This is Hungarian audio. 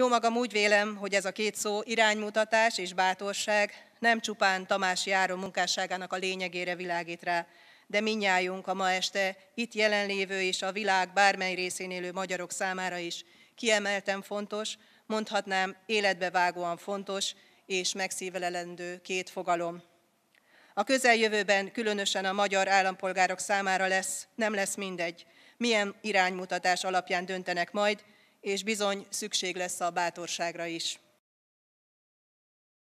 Jó magam úgy vélem, hogy ez a két szó iránymutatás és bátorság nem csupán Tamás Járó munkásságának a lényegére világít rá, de minnyájunk a ma este itt jelenlévő és a világ bármely részén élő magyarok számára is kiemelten fontos, mondhatnám életbe vágóan fontos és megszívelelendő két fogalom. A közeljövőben különösen a magyar állampolgárok számára lesz, nem lesz mindegy, milyen iránymutatás alapján döntenek majd, és bizony szükség lesz a bátorságra is.